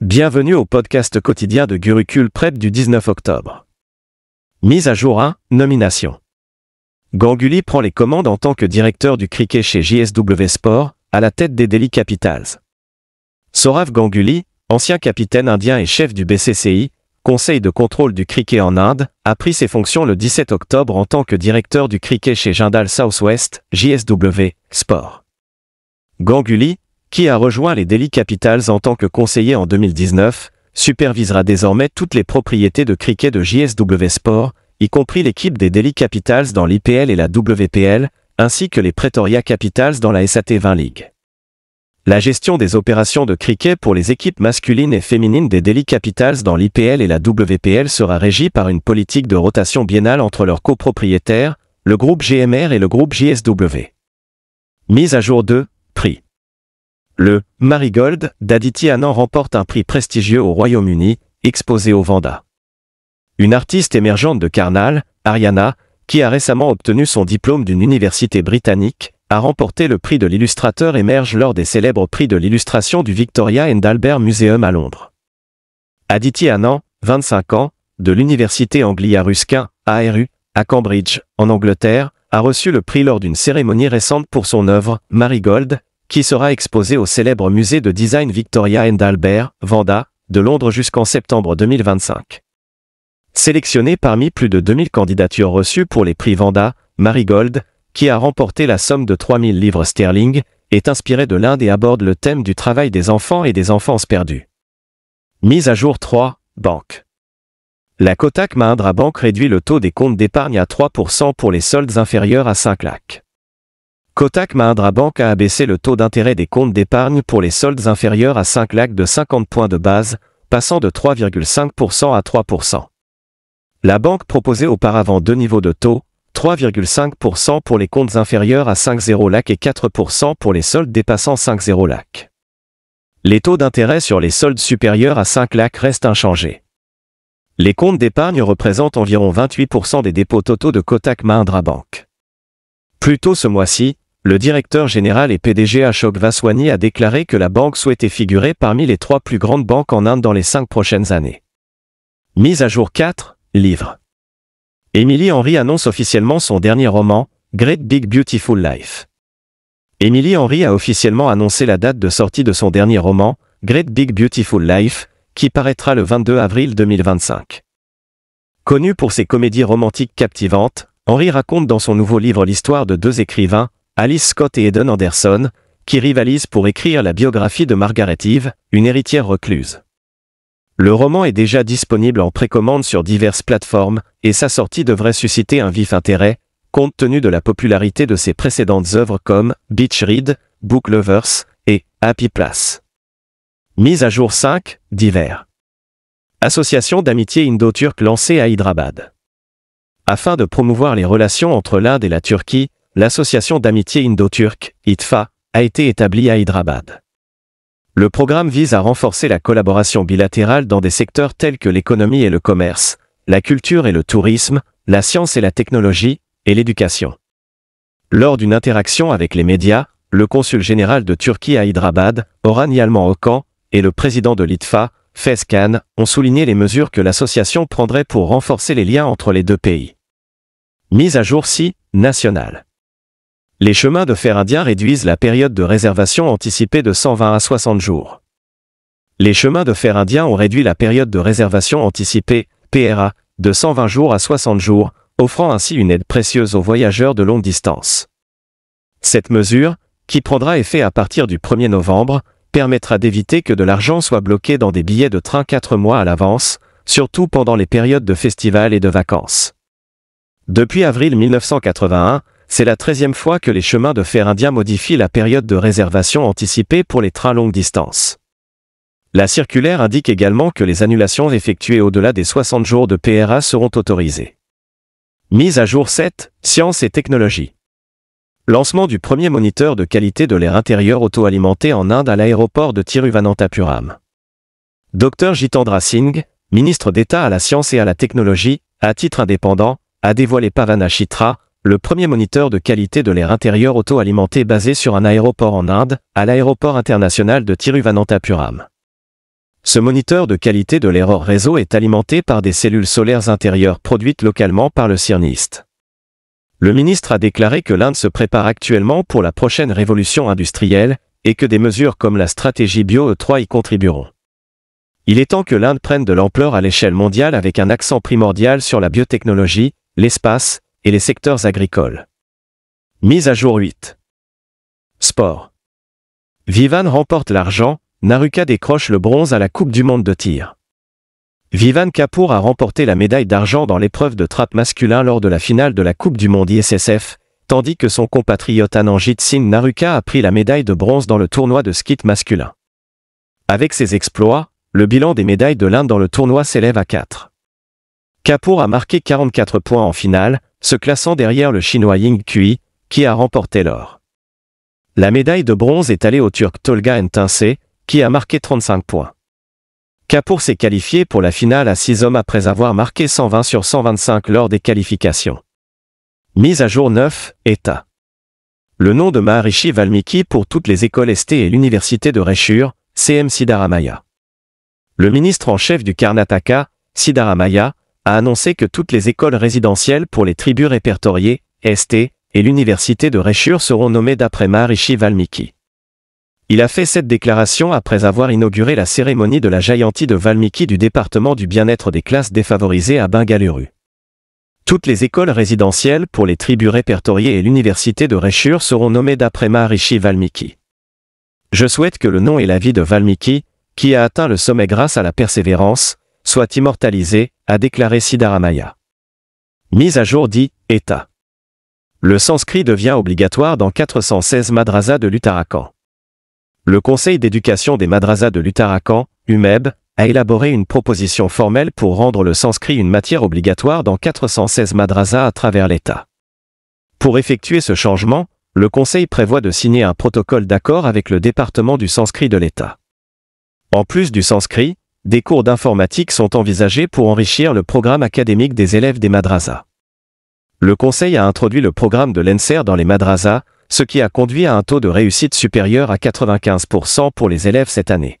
Bienvenue au podcast quotidien de Gurukul Prep du 19 octobre. Mise à jour 1, nomination. Ganguly prend les commandes en tant que directeur du cricket chez JSW Sport, à la tête des Delhi Capitals. Saurav Ganguly, ancien capitaine indien et chef du BCCI, Conseil de contrôle du cricket en Inde, a pris ses fonctions le 17 octobre en tant que directeur du cricket chez Jindal Southwest, JSW, Sport. Ganguly, qui a rejoint les Delhi Capitals en tant que conseiller en 2019, supervisera désormais toutes les propriétés de cricket de JSW Sport, y compris l'équipe des Delhi Capitals dans l'IPL et la WPL, ainsi que les Pretoria Capitals dans la SAT 20 League. La gestion des opérations de cricket pour les équipes masculines et féminines des Delhi Capitals dans l'IPL et la WPL sera régie par une politique de rotation biennale entre leurs copropriétaires, le groupe GMR et le groupe JSW. Mise à jour 2, le Marigold d'Aditi Anand remporte un prix prestigieux au Royaume-Uni, exposé au Vanda. Une artiste émergente de Carnal, Ariana, qui a récemment obtenu son diplôme d'une université britannique, a remporté le prix de l'illustrateur émerge lors des célèbres prix de l'illustration du Victoria and Albert Museum à Londres. Aditi Anand, 25 ans, de l'université Anglia Ruskin, ARU, à Cambridge, en Angleterre, a reçu le prix lors d'une cérémonie récente pour son œuvre Marigold, qui sera exposé au célèbre musée de design Victoria and Albert, Vanda, de Londres jusqu'en septembre 2025. Sélectionné parmi plus de 2000 candidatures reçues pour les prix Vanda, Marigold, qui a remporté la somme de 3000 livres sterling, est inspirée de l'Inde et aborde le thème du travail des enfants et des enfances perdues. Mise à jour 3, Banque. La Kotak Mahindra Bank réduit le taux des comptes d'épargne à 3% pour les soldes inférieurs à 5 lacs. Kotak Mahindra Bank a abaissé le taux d'intérêt des comptes d'épargne pour les soldes inférieurs à 5 lacs de 50 points de base, passant de 3,5% à 3%. La banque proposait auparavant deux niveaux de taux, 3,5% pour les comptes inférieurs à 5,0 lacs et 4% pour les soldes dépassant 5,0 lacs. Les taux d'intérêt sur les soldes supérieurs à 5 lacs restent inchangés. Les comptes d'épargne représentent environ 28% des dépôts totaux de Kotak Mahindra Bank. Plus tôt ce mois-ci, le directeur général et PDG Ashok Vaswani a déclaré que la banque souhaitait figurer parmi les trois plus grandes banques en Inde dans les cinq prochaines années. Mise à jour 4, livre. Emily Henry annonce officiellement son dernier roman, Great Big Beautiful Life. Emily Henry a officiellement annoncé la date de sortie de son dernier roman, Great Big Beautiful Life, qui paraîtra le 22 avril 2025. Connu pour ses comédies romantiques captivantes, Henry raconte dans son nouveau livre l'histoire de deux écrivains, Alice Scott et Eden Anderson, qui rivalisent pour écrire la biographie de Margaret Eve, une héritière recluse. Le roman est déjà disponible en précommande sur diverses plateformes, et sa sortie devrait susciter un vif intérêt, compte tenu de la popularité de ses précédentes œuvres comme Beach Read, Book Lovers et Happy Place. Mise à jour 5, d'hiver. Association d'amitié indo-turque lancée à Hyderabad. Afin de promouvoir les relations entre l'Inde et la Turquie, l'association d'amitié indo-turque, ITFA, a été établie à Hyderabad. Le programme vise à renforcer la collaboration bilatérale dans des secteurs tels que l'économie et le commerce, la culture et le tourisme, la science et la technologie, et l'éducation. Lors d'une interaction avec les médias, le consul général de Turquie à Hyderabad, Oran Yalman Okan, et le président de l'ITFA, Fez Khan, ont souligné les mesures que l'association prendrait pour renforcer les liens entre les deux pays. Mise à jour ci, nationale. Les chemins de fer indiens réduisent la période de réservation anticipée de 120 à 60 jours. Les chemins de fer indiens ont réduit la période de réservation anticipée, PRA, de 120 jours à 60 jours, offrant ainsi une aide précieuse aux voyageurs de longue distance. Cette mesure, qui prendra effet à partir du 1er novembre, permettra d'éviter que de l'argent soit bloqué dans des billets de train 4 mois à l'avance, surtout pendant les périodes de festival et de vacances. Depuis avril 1981, c'est la treizième fois que les chemins de fer indiens modifient la période de réservation anticipée pour les trains longue distance. La circulaire indique également que les annulations effectuées au-delà des 60 jours de PRA seront autorisées. Mise à jour 7, science et technologies. Lancement du premier moniteur de qualité de l'air intérieur auto-alimenté en Inde à l'aéroport de Tiruvananthapuram. Dr Jitendra Singh, ministre d'État à la Science et à la Technologie, à titre indépendant, a dévoilé Chitra le premier moniteur de qualité de l'air intérieur auto-alimenté basé sur un aéroport en Inde, à l'aéroport international de Tiruvananthapuram. Ce moniteur de qualité de l'air hors réseau est alimenté par des cellules solaires intérieures produites localement par le CIRNIST. Le ministre a déclaré que l'Inde se prépare actuellement pour la prochaine révolution industrielle et que des mesures comme la stratégie bio 3 e y contribueront. Il est temps que l'Inde prenne de l'ampleur à l'échelle mondiale avec un accent primordial sur la biotechnologie, l'espace, et les secteurs agricoles. Mise à jour 8. Sport. Vivan remporte l'argent, Naruka décroche le bronze à la Coupe du Monde de tir. Vivan Kapoor a remporté la médaille d'argent dans l'épreuve de trappe masculin lors de la finale de la Coupe du Monde ISSF, tandis que son compatriote Anangit Singh Naruka a pris la médaille de bronze dans le tournoi de skit masculin. Avec ses exploits, le bilan des médailles de l'Inde dans le tournoi s'élève à 4. Kapoor a marqué 44 points en finale, se classant derrière le chinois Ying Kui, qui a remporté l'or. La médaille de bronze est allée au turc Tolga Ntinse, qui a marqué 35 points. Kapoor s'est qualifié pour la finale à 6 hommes après avoir marqué 120 sur 125 lors des qualifications. Mise à jour 9, État. Le nom de Maharishi Valmiki pour toutes les écoles ST et l'université de Reshur, CM Sidaramaya. Le ministre en chef du Karnataka, Sidaramaya, a annoncé que toutes les écoles résidentielles pour les tribus répertoriées, ST, et l'université de Réchur seront nommées d'après Maharishi Valmiki. Il a fait cette déclaration après avoir inauguré la cérémonie de la Jayanti de Valmiki du département du bien-être des classes défavorisées à Bengaluru. Toutes les écoles résidentielles pour les tribus répertoriées et l'université de Réchur seront nommées d'après Maharishi Valmiki. Je souhaite que le nom et la vie de Valmiki, qui a atteint le sommet grâce à la persévérance, soient immortalisés, a déclaré Siddharamaya. Mise à jour dit État. Le sanskrit devient obligatoire dans 416 madrasas de l'Uttarakhand. Le Conseil d'éducation des madrasas de l'Uttarakhand, UMEB, a élaboré une proposition formelle pour rendre le sanskrit une matière obligatoire dans 416 madrasas à travers l'État. Pour effectuer ce changement, le Conseil prévoit de signer un protocole d'accord avec le département du sanskrit de l'État. En plus du sanskrit, des cours d'informatique sont envisagés pour enrichir le programme académique des élèves des madrasas. Le Conseil a introduit le programme de l'ENSER dans les madrasas, ce qui a conduit à un taux de réussite supérieur à 95% pour les élèves cette année.